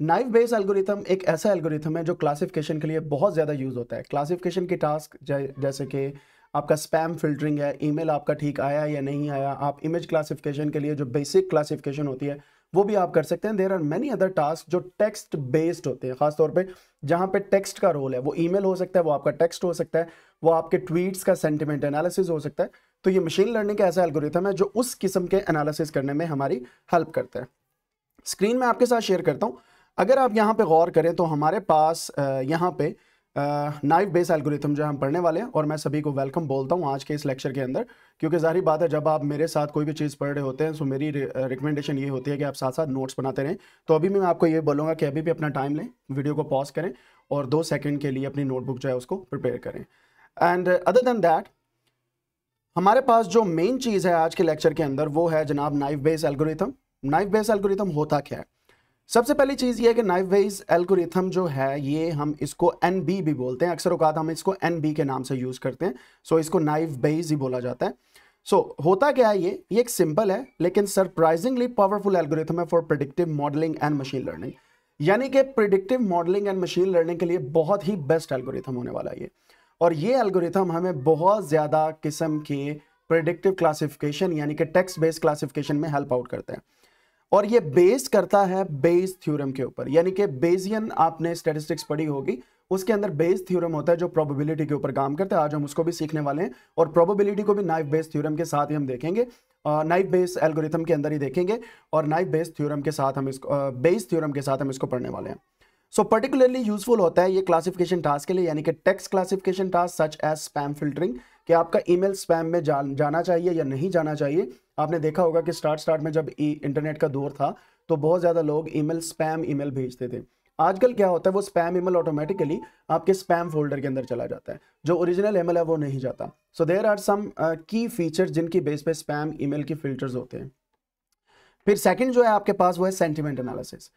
Knife Bayes algorithm एक ऐसा algorithm है जो क्लासिफिकेशन के लिए बहुत ज़्यादा यूज़ होता है क्लासिफिकेशन के टास्क जैसे कि आपका स्पैम फिल्टरिंग है ईमेल आपका ठीक आया या नहीं आया आप इमेज क्लासिफिकेशन के लिए जो बेसिक क्लासिफिकेशन होती है वो भी आप कर सकते हैं there are many other task जो टेक्स्ट बेस्ड होते हैं खासतौर पर जहाँ पे टेक्स्ट का रोल है वो ईमेल हो सकता है वो आपका टेक्स्ट हो सकता है वो आपके ट्वीट्स का सेंटिमेंट एनालिसिस हो सकता है तो ये मशीन लर्निंग का ऐसा एल्गोरिथम है जो उस किस्म के एनालिसिस करने में हमारी हेल्प करता है स्क्रीन में आपके साथ शेयर करता हूँ अगर आप यहाँ पे गौर करें तो हमारे पास यहाँ पे नाइफ बेस एल्गोरिथम जो हम पढ़ने वाले हैं और मैं सभी को वेलकम बोलता हूँ आज के इस लेक्चर के अंदर क्योंकि जाहिर बात है जब आप मेरे साथ कोई भी चीज़ पढ़ रहे होते हैं सो मेरी रिकमेंडेशन ये होती है कि आप साथ साथ नोट्स बनाते रहें तो अभी मैं आपको ये बोलूँगा कि अभी भी अपना टाइम लें वीडियो को पॉज करें और दो सेकेंड के लिए अपनी नोटबुक जो है उसको प्रिपेयर करें एंड अदर देन दैट हमारे पास जो मेन चीज़ है आज के लेक्चर के अंदर वो है जनाब naive Bayes algorithm naive Bayes algorithm होता क्या है सबसे पहली चीज़ ये है कि नाइफ वेज एल्गोरिथम जो है ये हम इसको एन बी भी बोलते हैं अक्सर औकात हम इसको एन बी के नाम से यूज़ करते हैं सो so, इसको नाइफ बेज ही बोला जाता है सो so, होता क्या है ये ये एक सिंपल है लेकिन सरप्राइजिंगली पावरफुल एल्गोरिथम है for predictive modelling and machine learning यानी कि predictive modelling and machine learning के लिए बहुत ही बेस्ट एल्गोरिथम होने वाला है ये और ये एल्गोरिथम हमें बहुत ज़्यादा किस्म के प्रिडिक्टिव क्लासिफिकेशन यानी कि टेक्स्ट बेस्ड क्लासिफिकेशन में हेल्प आउट करते हैं और ये बेस करता है बेस थ्योरम के ऊपर यानी कि बेजियन आपने स्टेटिस्टिक्स पढ़ी होगी उसके अंदर बेस थ्योरम होता है जो प्रोबेबिलिटी के ऊपर काम करता है आज हम उसको भी सीखने वाले हैं और प्रोबेबिलिटी को भी नाइफ बेस थ्योरम के साथ ही हम देखेंगे नाइफ बेस एल्गोरिथम के अंदर ही देखेंगे और नाइफ बेस थ्योरम के साथ हम इसको बेस थ्योरम के साथ हम इसको पढ़ने वाले हैं सो पर्टिकुलरली यूजफुल होता है ये क्लासिफिकेशन टास्क के लिए यानी कि text classification task such as spam filtering कि आपका ईमेल स्पैम में जा, जाना चाहिए या नहीं जाना चाहिए आपने देखा होगा कि स्टार्ट स्टार्ट में जब ई इंटरनेट का दौर था तो बहुत ज़्यादा लोग ईमेल स्पैम ईमेल भेजते थे आजकल क्या होता है वो स्पैम ईमेल ऑटोमेटिकली आपके स्पैम फोल्डर के अंदर चला जाता है जो ओरिजिनल ईमेल है वो नहीं जाता सो देर आर सम की फीचर्स जिनकी बेस पे स्पैम ईमेल की फिल्टर्स होते हैं फिर सेकंड जो है आपके पास वो है सेंटिमेंट एनालिसिस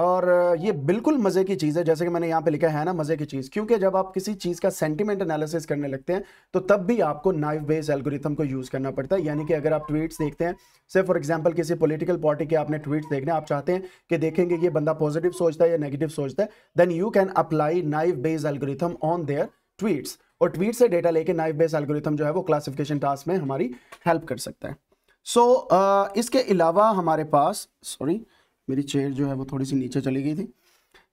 और ये बिल्कुल मज़े की चीज़ है जैसे कि मैंने यहाँ पे लिखा है ना मज़े की चीज़ क्योंकि जब आप किसी चीज़ का सेंटीमेंट एनालिसिस करने लगते हैं तो तब भी आपको नाइव बेस एल्गोरिथम को यूज़ करना पड़ता है यानी कि अगर आप ट्वीट्स देखते हैं से फॉर एग्जाम्पल किसी पोलिटिकल पार्टी के आपने ट्वीट्स देखने आप चाहते हैं कि देखेंगे ये बंदा पॉजिटिव सोचता है या नेगेटिव सोचता है then you can apply naive Bayes algorithm on their tweets और ट्वीट से डेटा लेके नाइव बेस एल्गोरिथम जो है वो क्लासिफिकेशन टास्क में हमारी हेल्प कर सकता है सो so, uh, इसके अलावा हमारे पास सॉरी मेरी चेयर जो है वो थोड़ी सी नीचे चली गई थी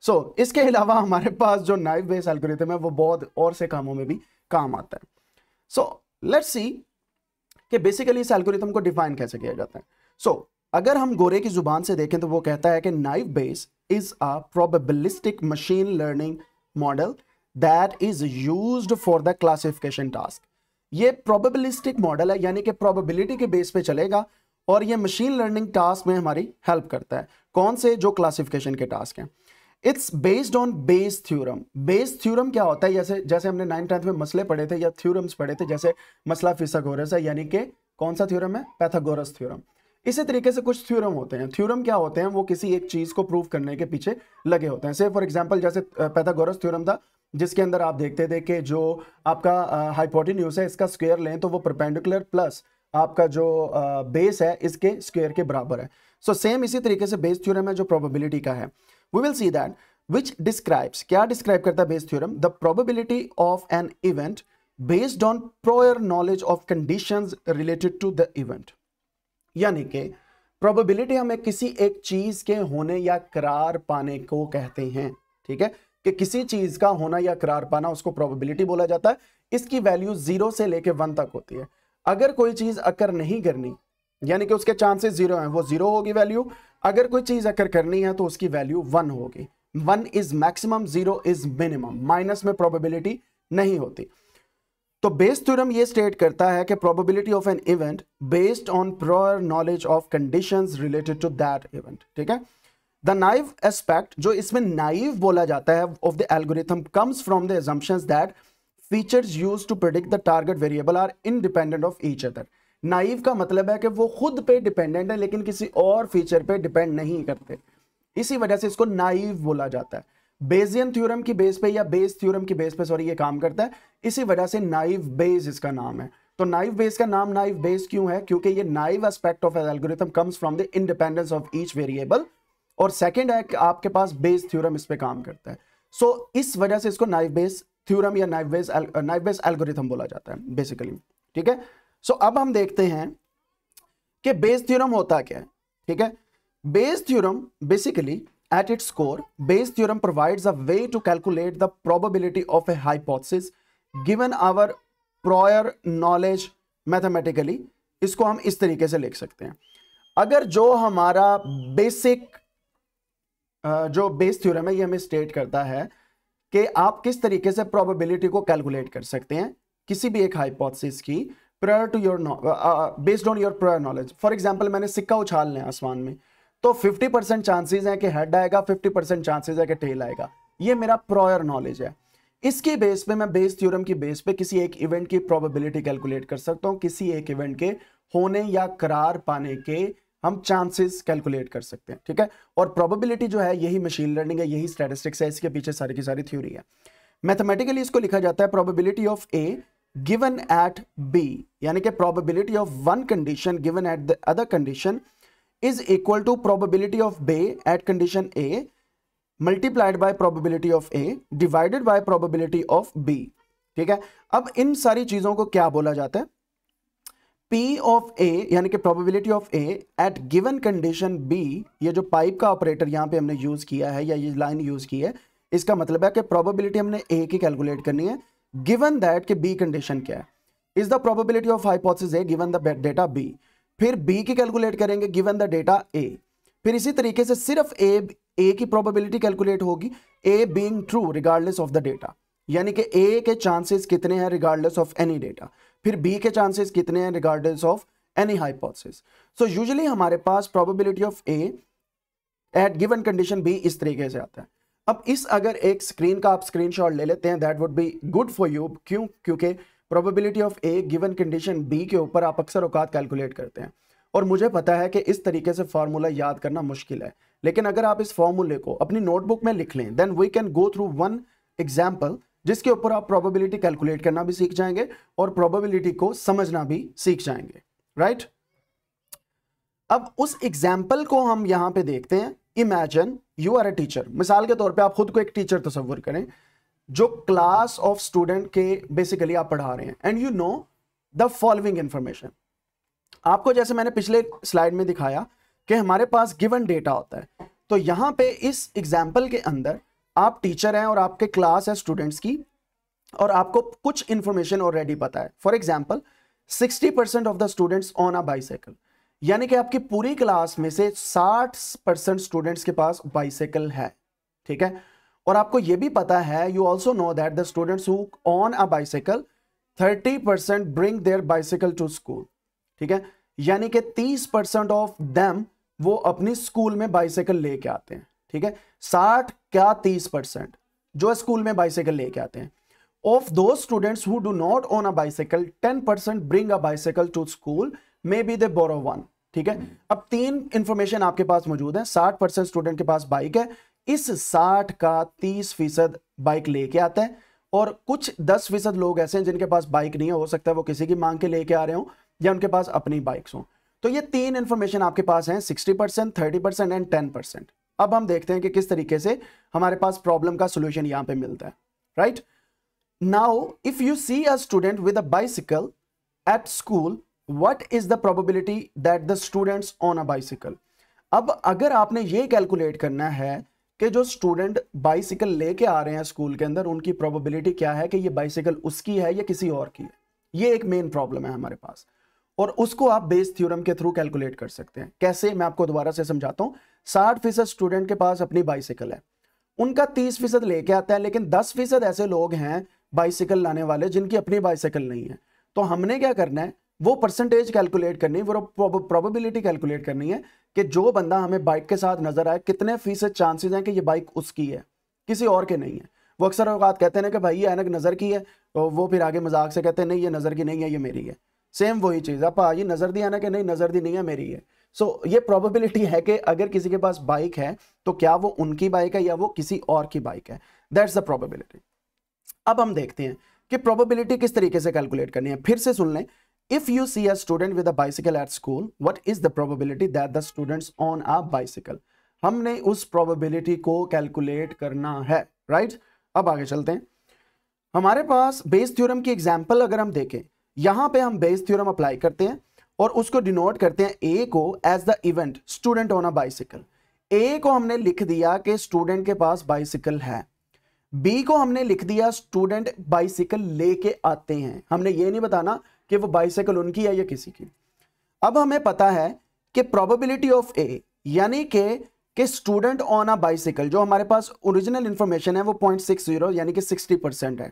सो so, इसके अलावा हमारे पास जो नाइव बेस एल्गोरिथम है वो बहुत और से कामों में भी काम आता है सो लेट्स सी कि बेसिकली इस एल्गोरिथम को डिफाइन कैसे किया जाता है सो so, अगर हम गोरे की जुबान से देखें तो वो कहता है कि naive Bayes is a probabilistic machine learning model that is use for the classification task ये प्रोबेबिलिस्टिक मॉडल है यानी कि प्रोबेबिलिटी के बेस पे चलेगा और ये मशीन लर्निंग टास्क में हमारी हेल्प करता है कौन से जो क्लासिफिकेशन के टास्क हैं it's based on Bayes theorem Bayes theorem क्या होता है जैसे जैसे हमने नाइन टेंथ में मसले पढ़े थे या थ्योरम्स पढ़े थे जैसे मसला फिसागोरस है यानी कि कौन सा थ्योरम है पैथागोरस थ्योरम इसी तरीके से कुछ थ्योरम होते हैं थ्योरम क्या होते हैं वो किसी एक चीज को प्रूव करने के पीछे लगे होते हैं से फॉर एग्जाम्पल जैसे पैथागोरस थ्योरम था जिसके अंदर आप देखते थे कि जो आपका हाइपोटिन्यूस है इसका स्क्वेयर लें तो वो परपेंडिकुलर प्लस आपका जो बेस है इसके स्क्वेयर के बराबर है सो so, सेम इसी तरीके से बेस थ्योरम है जो प्रोबेबिलिटी का है we will see that which describes क्या डिस्क्राइब करता है Bayes theorem the probability of an event based on prior knowledge of condition related to the event यानी कि प्रोबेबिलिटी हमें किसी एक चीज के होने या करार पाने को कहते हैं ठीक है कि किसी चीज का होना या करार पाना उसको प्रोबेबिलिटी बोला जाता है इसकी वैल्यू जीरो से लेके वन तक होती है अगर कोई चीज अकर नहीं करनी यानी कि उसके चांसेस जीरो हैं वो जीरो होगी वैल्यू अगर कोई चीज अकर करनी है तो उसकी वैल्यू वन होगी one is maximum zero is minimum minus में प्रोबेबिलिटी नहीं होती तो बेस थ्योरम ये स्टेट करता है कि probability of an event based on prior knowledge of condition related to that event ठीक है द नाइव एस्पेक्ट जो इसमें नाइव बोला जाता है of the algorithm comes from the assumptions that features use to predict the target variable are independent of each other naive का मतलब है कि वो खुद पे डिपेंडेंट है लेकिन किसी और फीचर पे डिपेंड नहीं करते इसी वजह से इसको नाइव बोला जाता है बेजियन थ्योरम की बेस पे या बेस थ्योरम की बेस पे सॉरी ये काम करता है इसी वजह से नाइव बेस इसका नाम है तो नाइव बेस का नाम नाइव बेस क्यों है क्योंकि ये naive aspect of algorithm comes from the independence of each variable और सेकेंड है कि आपके पास बेस थ्योरम इस पर काम करता है सो so, इस वजह से इसको नाइव बेस थ्योरम या नाइवेज नाइवेज एल्गोरिथम बोला जाता है बेसिकली ठीक है सो अब हम देखते हैं कि बेस थ्योरम होता क्या है ठीक है Bayes theorem basically at its core Bayes theorem provides a way to calculate the probability of a hypothesis given our prior knowledge mathematically इसको हम इस तरीके से लिख सकते हैं अगर जो हमारा बेसिक जो बेस थ्योरम है ये हमें स्टेट करता है कि आप किस तरीके से प्रोबेबिलिटी को कैलकुलेट कर सकते हैं किसी भी एक हाइपोथेसिस की prior to your based on your prior knowledge for example मैंने सिक्का उछाल लें आसमान में तो 50 परसेंट चांसेज हैं कि हेड आएगा 50 परसेंट चांसेज है कि टेल आएगा ये मेरा प्रायर नॉलेज है इसकी बेस पे मैं बेस थ्योरम की बेस पे किसी एक इवेंट की प्रोबेबिलिटी कैलकुलेट कर सकता हूँ किसी एक इवेंट के होने या करार पाने के हम चांसेस कैलकुलेट कर सकते हैं ठीक है और प्रोबेबिलिटी जो है यही मशीन लर्निंग है यही स्टैटिस्टिक्स है इसके पीछे सारी की सारी थ्योरी है मैथमेटिकली इसको लिखा जाता है probability of A given at B यानी कि probability of one condition given at the other condition is equal to probability of B at condition A multiplied by probability of A divided by probability of B ठीक है अब इन सारी चीजों को क्या बोला जाता है पी ऑफ ए यानी कि probability of A at given condition B ये जो पाइप का ऑपरेटर यहाँ पे हमने यूज़ किया है या ये लाइन यूज़ की है इसका मतलब है कि प्रोबेबिलिटी हमने ए की कैलकुलेट करनी है गिवन दैट कि बी कंडीशन क्या है is the probability of hypothesis A given the data B फिर बी की कैलकुलेट करेंगे गिवन द डेटा ए फिर इसी तरीके से सिर्फ ए ए की प्रोबेबिलिटी कैलकुलेट होगी A being true regardless of the data यानी कि ए के चांसेस कितने हैं रिगार्डलेस ऑफ एनी डेटा फिर बी के चांसेस कितने हैं regardless of any hypothesis so usually हमारे पास probability of A at given condition B इस तरीके से आता है अब इस अगर एक स्क्रीन का आप स्क्रीनशॉट ले लेते हैं that would be good for you क्यों क्योंकि probability of A given condition B के ऊपर आप अक्सर औकात कैलकुलेट करते हैं और मुझे पता है कि इस तरीके से फार्मूला याद करना मुश्किल है लेकिन अगर आप इस फार्मूले को अपनी नोटबुक में लिख लें then we can go through one example जिसके ऊपर आप प्रोबेबिलिटी कैलकुलेट करना भी सीख जाएंगे और प्रोबेबिलिटी को समझना भी सीख जाएंगे राइट अब उस एग्जाम्पल को हम यहां पे देखते हैं imagine you are a teacher मिसाल के तौर पे आप खुद को एक टीचर तस्वर करें जो क्लास ऑफ स्टूडेंट के बेसिकली आप पढ़ा रहे हैं and you know the following information आपको जैसे मैंने पिछले स्लाइड में दिखाया कि हमारे पास गिवन डेटा होता है तो यहां पे इस एग्जाम्पल के अंदर आप टीचर हैं और आपके क्लास है स्टूडेंट्स की और आपको कुछ इंफॉर्मेशन ऑलरेडी पता है for example sixty percent of the students own a bicycle यानी कि आपकी पूरी क्लास में से साठ परसेंट स्टूडेंट्स के पास बाईसाइकिल है ठीक है और आपको यह भी पता है you also know that the students who own a bicycle thirty percent bring their bicycle to school ठीक है यानी कि तीस परसेंट ऑफ देम वो अपनी स्कूल में बाइसाइकिल लेके आते हैं ठीक है साठ क्या तीस परसेंट जो स्कूल में बाइसाइकिल लेके आते हैं of those students who do not own a bicycle ten percent bring a bicycle to school maybe they borrow one ठीक है अब तीन इंफॉर्मेशन आपके पास मौजूद है साठ परसेंट स्टूडेंट के पास बाइक है इस साठ का तीस फीसद बाइक लेके आता है और कुछ दस फीसद लोग ऐसे हैं जिनके पास बाइक नहीं है हो सकता है वो किसी की मांग के लेके आ रहे हो या उनके पास अपनी बाइक्स हो तो ये तीन इन्फॉर्मेशन आपके पास हैं sixty percent thirty percent and ten percent अब हम देखते हैं कि किस तरीके से हमारे पास प्रॉब्लम का सोल्यूशन यहां पर मिलता है right now if you see a student with a bicycle at school what is the probability that the student own a bicycle अब अगर आपने ये कैलकुलेट करना है कि जो स्टूडेंट बाइसिकल लेके आ रहे हैं स्कूल के अंदर उनकी प्रोबेबिलिटी क्या है कि ये बाइसिकल उसकी है या किसी और की है ये एक मेन प्रॉब्लम है हमारे पास और उसको आप बेस थ्योरम के थ्रू कैलकुलेट कर सकते हैं कैसे मैं आपको दोबारा से समझाता हूँ साठ फीसद स्टूडेंट के पास अपनी बाइसिकल है उनका तीस फीसद लेके आता है लेकिन दस फीसद ऐसे लोग हैं बाइसिकल लाने वाले जिनकी अपनी बाइसिकल नहीं है तो हमने क्या करना है वो परसेंटेज कैलकुलेट करनी है वो प्रोबेबिलिटी कैलकुलेट करनी है कि जो बंदा हमें बाइक के साथ नजर आए कितने फीसद चांसेस हैं कि ये बाइक उसकी है किसी और के नहीं है वो अक्सर अवकात कहते हैं ना कि भाई ये अनक नज़र की है तो वो फिर आगे मजाक से कहते हैं नहीं ये नज़र की नहीं है ये मेरी है सेम वही चीज़ आप ये नज़र दी आना कि नहीं नज़र दी नहीं है मेरी है सो so, ये प्रोबेबिलिटी है कि अगर किसी के पास बाइक है तो क्या वो उनकी बाइक है या वो किसी और की बाइक है दैट्स द प्रोबेबिलिटी अब हम देखते हैं कि प्रोबेबिलिटी किस तरीके से कैलकुलेट करनी है फिर से सुन लें if you see a student with a bicycle at school what is the probability that the students own a bicycle हमने उस प्रॉबिलिटी को कैलकुलेट करना है right अब आगे चलते हैं हमारे पास बेस थ्योरम की एग्जाम्पल अगर हम देखें यहां पे हम बेस थ्योरम अप्लाई करते हैं और उसको डिनोट करते हैं ए को as the event student own a bicycle A को हमने लिख दिया कि स्टूडेंट के पास बाइसिकल है बी को हमने लिख दिया स्टूडेंट बाइसिकल लेके आते हैं हमने ये नहीं बताना कि वो बाइसिकल उनकी है या किसी की अब हमें पता है कि प्रोबेबिलिटी ऑफ ए यानी के कि स्टूडेंट ऑन अ बाइसिकल जो हमारे पास ओरिजिनल इंफॉर्मेशन है वो पॉइंट सिक्स जीरो यानी कि सिक्सटी परसेंट है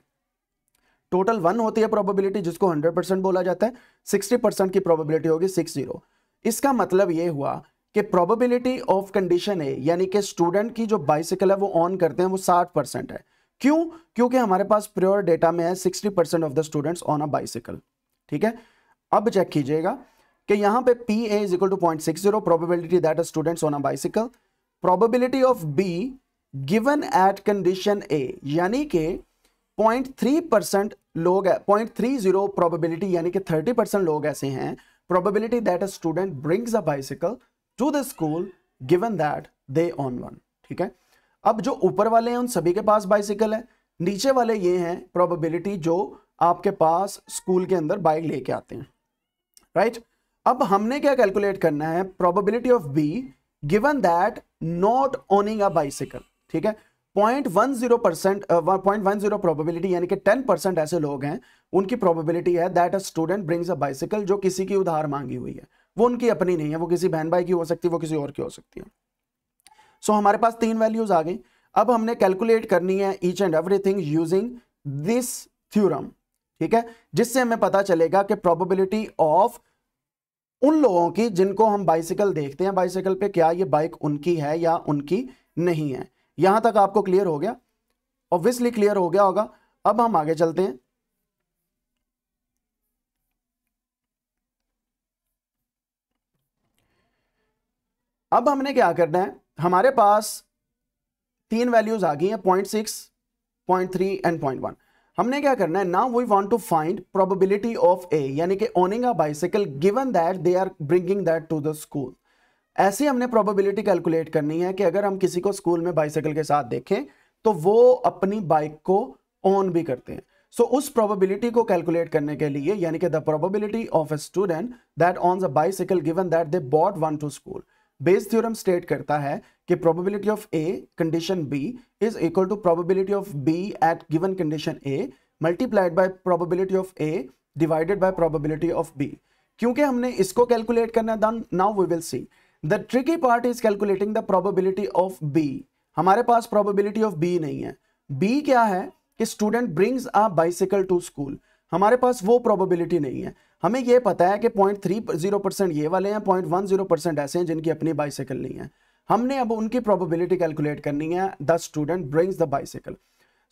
टोटल वन होती है प्रोबेबिलिटी जिसको हंड्रेड परसेंट बोला जाता है सिक्सटी परसेंट की प्रोबेबिलिटी होगी सिक्स जीरो इसका मतलब ये हुआ कि प्रोबेबिलिटी ऑफ कंडीशन है यानी कि स्टूडेंट की जो बाइसिकल है वो ऑन करते हैं वो साठ परसेंट है क्यों क्योंकि हमारे पास प्योर डेटा में है sixty percent of the students own a bicycle ठीक है अब चेक कीजिएगा कि यहां पे P A is equal to point six zero probability that students own a bicycle probability of B given at condition A यानी कि 0.3 परसेंट लोग पॉइंट थ्री जीरो प्रोबेबिलिटी यानी कि थर्टी परसेंट लोग ऐसे हैं probability that a student brings a bicycle to the school given that they own one ठीक है अब जो ऊपर वाले हैं उन सभी के पास बाइसिकल है नीचे वाले ये हैं प्रोबेबिलिटी जो आपके पास स्कूल के अंदर बाइक लेके आते हैं राइट right? अब हमने क्या कैलकुलेट करना है probability of B given that not owning a bicycle ठीक है point one zero percent point one zero probability यानी कि टेन परसेंट ऐसे लोग हैं उनकी प्रोबेबिलिटी है that a student brings a bicycle जो किसी की उधार मांगी हुई है वो उनकी अपनी नहीं है वो किसी बहन भाई की हो सकती है वो किसी और की हो सकती है सो so, हमारे पास तीन वैल्यूज आ गई अब हमने कैलकुलेट करनी है each and everything using this theorem ठीक है जिससे हमें पता चलेगा कि प्रोबेबिलिटी ऑफ उन लोगों की जिनको हम बाइसिकल देखते हैं बाइसिकल पे क्या ये बाइक उनकी है या उनकी नहीं है यहां तक आपको क्लियर हो गया ऑब्वियसली क्लियर हो गया होगा अब हम आगे चलते हैं अब हमने क्या करना है हमारे पास तीन वैल्यूज आ गई हैं point six point three and point one हमने क्या करना है now we want to find probability of A यानी कि owning a bicycle given that they are bringing that to the school ऐसी हमने प्रोबेबिलिटी कैलकुलेट करनी है कि अगर हम किसी को स्कूल में बाइसाइकिल के साथ देखें तो वो अपनी बाइक को ऑन भी करते हैं सो so, उस प्रोबेबिलिटी को कैलकुलेट करने के लिए यानी कि the probability of a student that own the bicycle given that they bought one to school Bayes theorem state करता है कि probability of A condition B is equal to probability of B at given condition A multiplied by probability of A divided by probability of B क्योंकि हमने इसको calculate करना है now we will see the tricky part is calculating the probability of B हमारे पास probability of B नहीं है B क्या है कि student brings a bicycle to school हमारे पास वो प्रोबेबिलिटी नहीं है हमें ये पता है कि पॉइंट थ्री जीरो परसेंट ये वाले हैं पॉइंट वन जीरो परसेंट ऐसे हैं जिनकी अपनी बाइसिकल नहीं है हमने अब उनकी प्रोबेबिलिटी कैलकुलेट करनी है the student brings the bicycle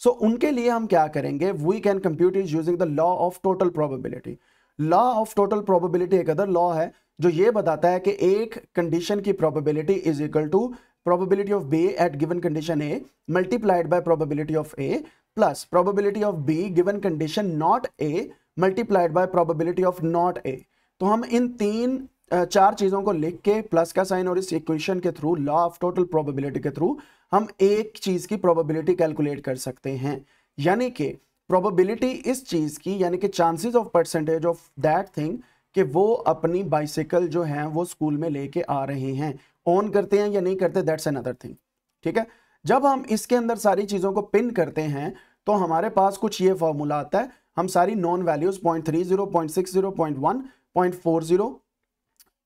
so उनके लिए हम क्या करेंगे we can compute is using the law of total probability law of total probability एक अदर लॉ है जो ये बताता है कि एक कंडीशन की probability is equal to probability of B at given condition A multiplied by probability of A plus probability of B given condition not A multiplied by probability of not a तो हम इन तीन चार चीज़ों को लिख के plus का sign और इस इक्वेशन के through law of total probability के थ्रू हम एक चीज़ की प्रोबेबिलिटी कैलकुलेट कर सकते हैं यानी कि प्रोबेबिलिटी इस चीज़ की यानी कि chances of percentage of that thing कि वो अपनी बाइसिकल जो है वो स्कूल में लेके आ रहे हैं ऑन करते हैं या नहीं करते दैट्स अनदर थिंग ठीक है जब हम इसके अंदर सारी चीज़ों को पिन करते हैं तो हमारे पास कुछ ये फॉर्मूला आता है हम सारी known values point three zero point six zero point one point four zero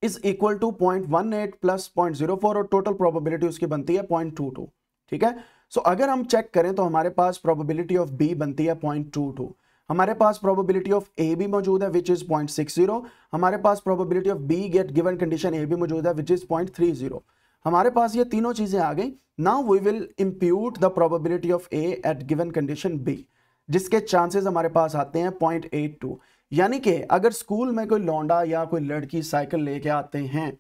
is equal to point one eight plus point zero four और टोटल प्रोबेबिलिटी उसकी बनती है पॉइंट टू टू ठीक है सो so, अगर हम चेक करें तो हमारे पास प्रोबेबिलिटी ऑफ बी बनती है पॉइंट टू टू हमारे पास प्रोबेबिलिटी ऑफ ए भी मौजूद है which is point six zero हमारे पास probability of B get given condition A भी मौजूद है which is point three zero हमारे पास ये तीनों चीजें आ गई now we will impute the probability of A at given condition B जिसके चांसेस हमारे पास आते हैं पॉइंट एट टू यानी कि अगर स्कूल में कोई लौंडा या कोई लड़की साइकिल लेके आते हैं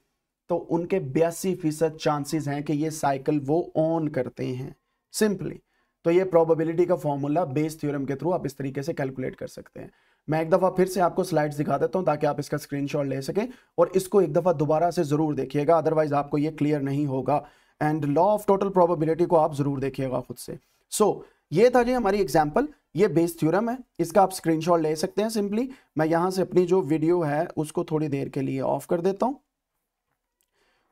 तो उनके बयासी फीसद चांसेस हैं कि ये साइकिल वो ऑन करते हैं सिंपली तो ये प्रोबेबिलिटी का फॉर्मूला बेस थ्योरम के थ्रू आप इस तरीके से कैलकुलेट कर सकते हैं मैं एक दफ़ा फिर से आपको स्लाइड्स दिखा देता हूँ ताकि आप इसका स्क्रीनशॉट ले सकें और इसको एक दफ़ा दोबारा से ज़रूर देखिएगा अदरवाइज आपको ये क्लियर नहीं होगा and law of total probability को आप ज़रूर देखिएगा खुद से सो so, ये था जी हमारी एग्जाम्पल ये बेस थ्योरम है इसका आप स्क्रीन ले सकते हैं सिंपली मैं यहाँ से अपनी जो वीडियो है उसको थोड़ी देर के लिए ऑफ कर देता हूँ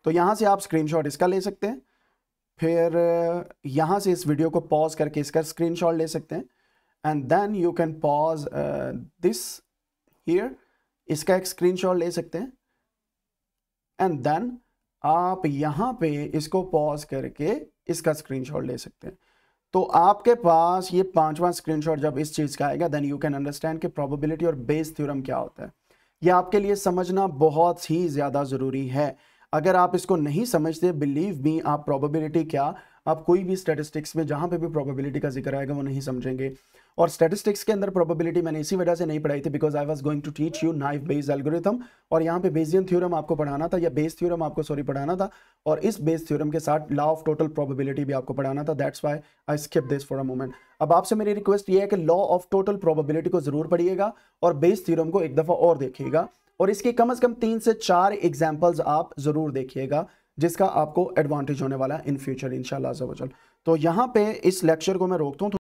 तो यहाँ से आप स्क्रीन इसका ले सकते हैं फिर यहाँ से इस वीडियो को पॉज करके इसका स्क्रीन ले सकते हैं and then you can pause this here इसका एक स्क्रीन ले सकते हैं एंड देन आप यहाँ पे इसको पॉज करके इसका स्क्रीन ले सकते हैं तो आपके पास ये पांचवा स्क्रीनशॉट जब इस चीज़ का आएगा देन यू कैन अंडरस्टैंड कि प्रोबेबिलिटी और बेस थ्योरम क्या होता है ये आपके लिए समझना बहुत ही ज़्यादा ज़रूरी है अगर आप इसको नहीं समझते बिलीव मी आप प्रोबेबिलिटी क्या आप कोई भी स्टेटिस्टिक्स में जहां पे भी प्रोबेबिलिटी का जिक्र आएगा वो नहीं समझेंगे और स्टेटिस्टिक्स के अंदर प्रोबेबिलिटी मैंने इसी वजह से नहीं पढ़ाई थी because I was going to teach you naive Bayes algorithm और यहाँ पे बेजियन थ्योरम आपको पढ़ाना था या बेस थ्योरम आपको सॉरी पढ़ाना था और इस बेस थ्योरम के साथ लॉ ऑफ टोटल प्रोबेबिलिटी भी आपको पढ़ाना था that's why I skip this for a moment अब आपसे मेरी रिक्वेस्ट ये है कि लॉ ऑफ टोटल प्रोबेबिलिटी को जरूर पढ़िएगा और बेस थ्योरम को एक दफ़ा और देखिएगा और इसकी कम अज कम तीन से चार एग्जाम्पल्स आप ज़रूर देखिएगा जिसका आपको एडवांटेज होने वाला है इन फ्यूचर इनशाला तो यहाँ पे इस लेक्चर को मैं रोकता हूँ